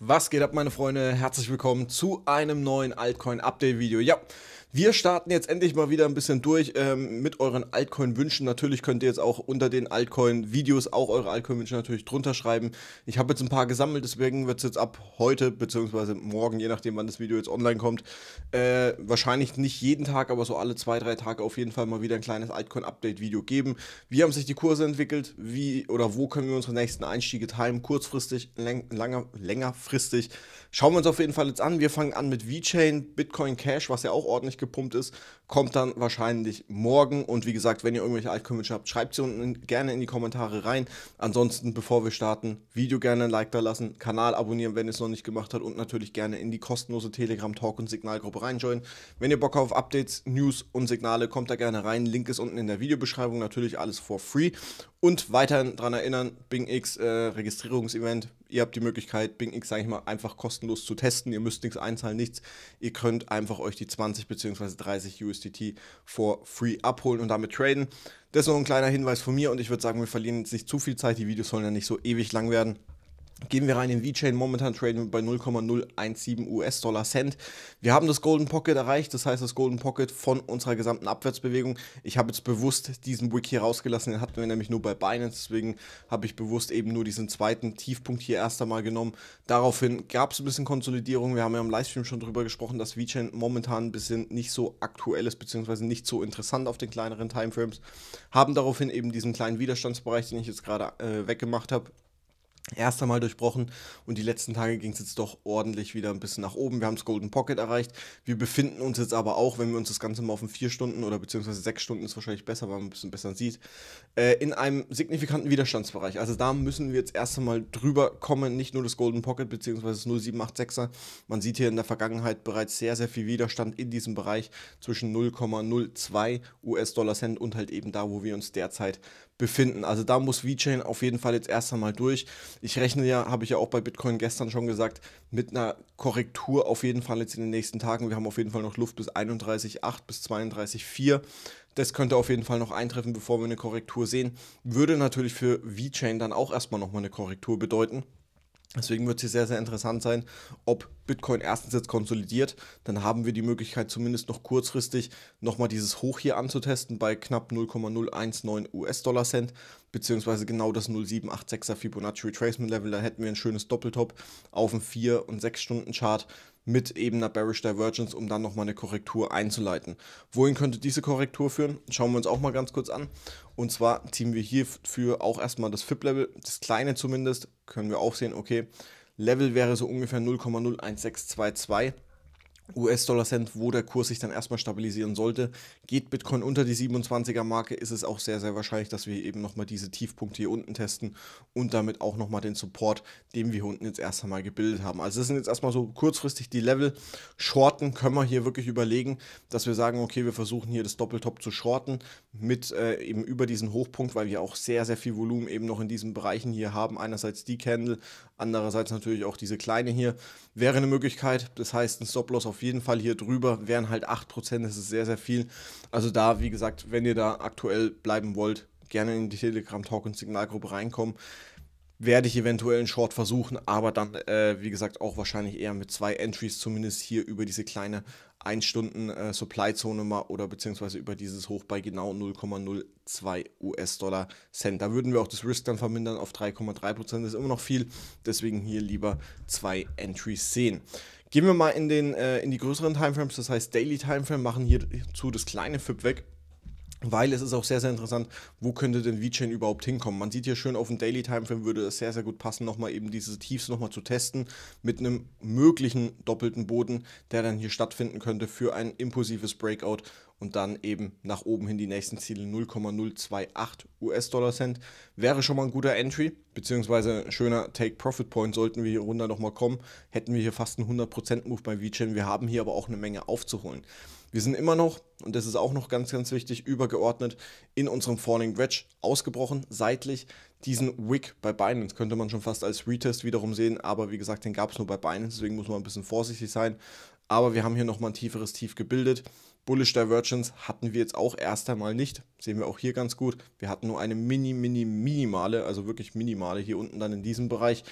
Was geht ab, meine Freunde? Herzlich willkommen zu einem neuen Altcoin-Update-Video. Ja, wir starten jetzt endlich mal wieder ein bisschen durch ähm, mit euren Altcoin-Wünschen. Natürlich könnt ihr jetzt auch unter den Altcoin-Videos auch eure Altcoin-Wünsche natürlich drunter schreiben. Ich habe jetzt ein paar gesammelt, deswegen wird es jetzt ab heute bzw. morgen, je nachdem wann das Video jetzt online kommt, äh, wahrscheinlich nicht jeden Tag, aber so alle zwei, drei Tage auf jeden Fall mal wieder ein kleines Altcoin-Update-Video geben. Wie haben sich die Kurse entwickelt? Wie oder wo können wir unsere nächsten Einstiege timen? Kurzfristig, länger, langer, längerfristig? langfristig. Schauen wir uns auf jeden Fall jetzt an. Wir fangen an mit VeChain, Bitcoin Cash, was ja auch ordentlich gepumpt ist, kommt dann wahrscheinlich morgen. Und wie gesagt, wenn ihr irgendwelche altcoin habt, schreibt sie unten gerne in die Kommentare rein. Ansonsten, bevor wir starten, Video gerne ein Like da lassen, Kanal abonnieren, wenn ihr es noch nicht gemacht habt und natürlich gerne in die kostenlose Telegram-Talk- und Signalgruppe reinjoinen. Wenn ihr Bock auf Updates, News und Signale, kommt da gerne rein. Link ist unten in der Videobeschreibung, natürlich alles for free. Und weiterhin daran erinnern, BingX äh, Registrierungsevent. Ihr habt die Möglichkeit, BingX, sage ich mal, einfach kostenlos zu testen. Ihr müsst nichts einzahlen, nichts. Ihr könnt einfach euch die 20 bzw. 30 USDT for free abholen und damit traden. Das ist nur ein kleiner Hinweis von mir und ich würde sagen, wir verlieren jetzt nicht zu viel Zeit. Die Videos sollen ja nicht so ewig lang werden. Gehen wir rein in VeChain, momentan traden wir bei 0,017 US-Dollar Cent. Wir haben das Golden Pocket erreicht, das heißt das Golden Pocket von unserer gesamten Abwärtsbewegung. Ich habe jetzt bewusst diesen Wick hier rausgelassen, den hatten wir nämlich nur bei Binance, deswegen habe ich bewusst eben nur diesen zweiten Tiefpunkt hier erst einmal genommen. Daraufhin gab es ein bisschen Konsolidierung, wir haben ja im Livestream schon darüber gesprochen, dass VeChain momentan ein bisschen nicht so aktuell ist, beziehungsweise nicht so interessant auf den kleineren Timeframes. Haben daraufhin eben diesen kleinen Widerstandsbereich, den ich jetzt gerade äh, weggemacht habe, erst einmal durchbrochen und die letzten Tage ging es jetzt doch ordentlich wieder ein bisschen nach oben. Wir haben das Golden Pocket erreicht. Wir befinden uns jetzt aber auch, wenn wir uns das Ganze mal auf den 4 Stunden oder beziehungsweise 6 Stunden ist wahrscheinlich besser, weil man ein bisschen besser sieht, äh, in einem signifikanten Widerstandsbereich. Also da müssen wir jetzt erst einmal drüber kommen, nicht nur das Golden Pocket beziehungsweise das 0786er. Man sieht hier in der Vergangenheit bereits sehr, sehr viel Widerstand in diesem Bereich zwischen 0,02 US-Dollar Cent und halt eben da, wo wir uns derzeit befinden. Also da muss VeChain auf jeden Fall jetzt erst einmal durch ich rechne ja, habe ich ja auch bei Bitcoin gestern schon gesagt, mit einer Korrektur auf jeden Fall jetzt in den nächsten Tagen. Wir haben auf jeden Fall noch Luft bis 31,8 bis 32,4. Das könnte auf jeden Fall noch eintreffen, bevor wir eine Korrektur sehen. Würde natürlich für VeChain dann auch erstmal nochmal eine Korrektur bedeuten. Deswegen wird es hier sehr, sehr interessant sein, ob Bitcoin erstens jetzt konsolidiert. Dann haben wir die Möglichkeit, zumindest noch kurzfristig nochmal dieses Hoch hier anzutesten bei knapp 0,019 US-Dollar-Cent, beziehungsweise genau das 0786er Fibonacci Retracement Level. Da hätten wir ein schönes Doppeltop auf dem 4- und 6-Stunden-Chart mit eben einer Bearish Divergence, um dann nochmal eine Korrektur einzuleiten. Wohin könnte diese Korrektur führen? Schauen wir uns auch mal ganz kurz an. Und zwar ziehen wir hierfür auch erstmal das FIP-Level, das kleine zumindest, können wir auch sehen, okay, Level wäre so ungefähr 0,01622 US-Dollar-Cent, wo der Kurs sich dann erstmal stabilisieren sollte. Geht Bitcoin unter die 27er-Marke, ist es auch sehr, sehr wahrscheinlich, dass wir eben nochmal diese Tiefpunkte hier unten testen und damit auch nochmal den Support, den wir hier unten jetzt erst einmal gebildet haben. Also das sind jetzt erstmal so kurzfristig die Level. Shorten können wir hier wirklich überlegen, dass wir sagen, okay, wir versuchen hier das Doppeltop zu shorten mit äh, eben über diesen Hochpunkt, weil wir auch sehr, sehr viel Volumen eben noch in diesen Bereichen hier haben. Einerseits die Candle, andererseits natürlich auch diese kleine hier. Wäre eine Möglichkeit, das heißt ein Stop-Loss auf auf jeden Fall hier drüber, wären halt 8%, das ist sehr, sehr viel. Also da, wie gesagt, wenn ihr da aktuell bleiben wollt, gerne in die Telegram-Talk- und Signalgruppe reinkommen. Werde ich eventuell einen Short versuchen, aber dann, äh, wie gesagt, auch wahrscheinlich eher mit zwei Entries zumindest hier über diese kleine 1-Stunden-Supply-Zone äh, mal oder beziehungsweise über dieses Hoch bei genau 0,02 US-Dollar Cent. Da würden wir auch das Risk dann vermindern auf 3,3%, das ist immer noch viel, deswegen hier lieber zwei Entries sehen. Gehen wir mal in, den, äh, in die größeren Timeframes, das heißt Daily Timeframe, machen hierzu das kleine FIP weg. Weil es ist auch sehr, sehr interessant, wo könnte denn VeChain überhaupt hinkommen. Man sieht hier schön auf dem Daily Timeframe würde es sehr, sehr gut passen, nochmal eben diese Tiefs nochmal zu testen mit einem möglichen doppelten Boden, der dann hier stattfinden könnte für ein impulsives Breakout und dann eben nach oben hin die nächsten Ziele 0,028 US-Dollar-Cent. Wäre schon mal ein guter Entry, beziehungsweise ein schöner Take-Profit-Point, sollten wir hier runter nochmal kommen. Hätten wir hier fast einen 100%-Move bei VeChain. Wir haben hier aber auch eine Menge aufzuholen. Wir sind immer noch, und das ist auch noch ganz, ganz wichtig, übergeordnet in unserem Falling Wedge ausgebrochen, seitlich. Diesen Wick bei Binance könnte man schon fast als Retest wiederum sehen, aber wie gesagt, den gab es nur bei Binance, deswegen muss man ein bisschen vorsichtig sein. Aber wir haben hier nochmal ein tieferes Tief gebildet. Bullish Divergence hatten wir jetzt auch erst einmal nicht. Sehen wir auch hier ganz gut. Wir hatten nur eine mini, mini, minimale, also wirklich minimale hier unten dann in diesem Bereich.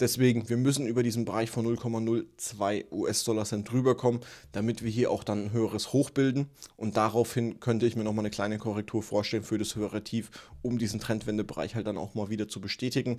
Deswegen, wir müssen über diesen Bereich von 0,02 US-Dollar Cent rüberkommen, damit wir hier auch dann ein höheres Hoch bilden. Und daraufhin könnte ich mir nochmal eine kleine Korrektur vorstellen für das höhere Tief, um diesen Trendwendebereich halt dann auch mal wieder zu bestätigen.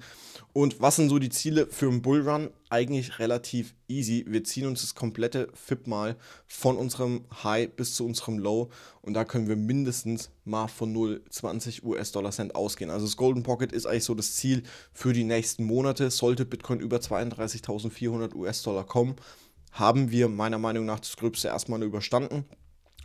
Und was sind so die Ziele für einen Bullrun? Eigentlich relativ easy. Wir ziehen uns das komplette FIP mal von unserem High bis zu unserem Low und da können wir mindestens mal von 0,20 US-Dollar Cent ausgehen. Also das Golden Pocket ist eigentlich so das Ziel für die nächsten Monate. Sollte Bitcoin Bitcoin über 32.400 US-Dollar kommen, haben wir meiner Meinung nach das Gröbste erstmal überstanden.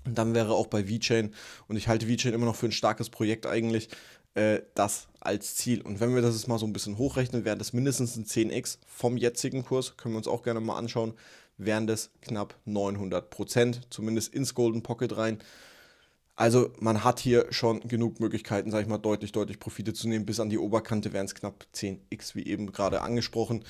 Und dann wäre auch bei VeChain, und ich halte VeChain immer noch für ein starkes Projekt eigentlich, äh, das als Ziel. Und wenn wir das jetzt mal so ein bisschen hochrechnen, wären das mindestens ein 10x vom jetzigen Kurs, können wir uns auch gerne mal anschauen, wären das knapp 900 Prozent, zumindest ins Golden Pocket rein. Also man hat hier schon genug Möglichkeiten, sage ich mal, deutlich, deutlich Profite zu nehmen. Bis an die Oberkante wären es knapp 10x, wie eben gerade angesprochen.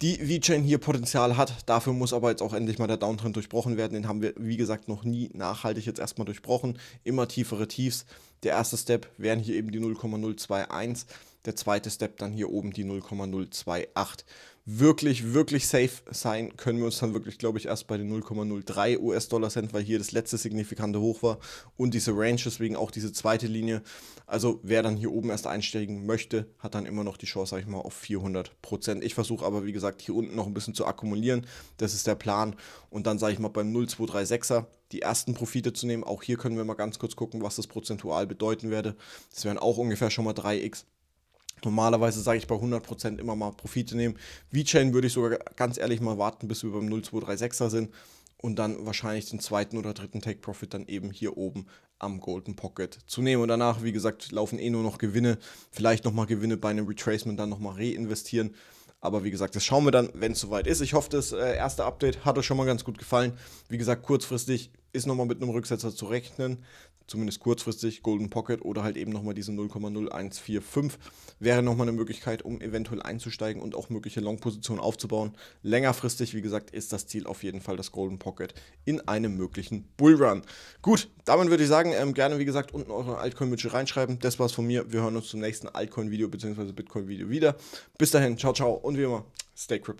Die VeChain hier Potenzial hat, dafür muss aber jetzt auch endlich mal der Downtrend durchbrochen werden. Den haben wir, wie gesagt, noch nie nachhaltig jetzt erstmal durchbrochen. Immer tiefere Tiefs. Der erste Step wären hier eben die 0,021 der zweite Step dann hier oben die 0,028. Wirklich, wirklich safe sein können wir uns dann wirklich, glaube ich, erst bei den 0,03 US-Dollar Cent, weil hier das letzte signifikante Hoch war und diese Range, deswegen auch diese zweite Linie. Also wer dann hier oben erst einsteigen möchte, hat dann immer noch die Chance, sage ich mal, auf 400 Ich versuche aber, wie gesagt, hier unten noch ein bisschen zu akkumulieren. Das ist der Plan. Und dann, sage ich mal, beim 0236er die ersten Profite zu nehmen. Auch hier können wir mal ganz kurz gucken, was das prozentual bedeuten werde. Das wären auch ungefähr schon mal 3x. Normalerweise sage ich bei 100% immer mal Profite nehmen. V-Chain würde ich sogar ganz ehrlich mal warten, bis wir beim 0236er sind und dann wahrscheinlich den zweiten oder dritten Take Profit dann eben hier oben am Golden Pocket zu nehmen. Und danach, wie gesagt, laufen eh nur noch Gewinne. Vielleicht nochmal Gewinne bei einem Retracement dann nochmal reinvestieren. Aber wie gesagt, das schauen wir dann, wenn es soweit ist. Ich hoffe, das äh, erste Update hat euch schon mal ganz gut gefallen. Wie gesagt, kurzfristig ist nochmal mit einem Rücksetzer zu rechnen zumindest kurzfristig Golden Pocket oder halt eben nochmal diese 0,0145 wäre nochmal eine Möglichkeit, um eventuell einzusteigen und auch mögliche Long-Positionen aufzubauen. Längerfristig, wie gesagt, ist das Ziel auf jeden Fall das Golden Pocket in einem möglichen Bullrun. Gut, damit würde ich sagen, ähm, gerne wie gesagt unten eure Altcoin-Wünsche reinschreiben. Das war's von mir. Wir hören uns zum nächsten Altcoin-Video bzw. Bitcoin-Video wieder. Bis dahin, ciao, ciao und wie immer, stay crypto.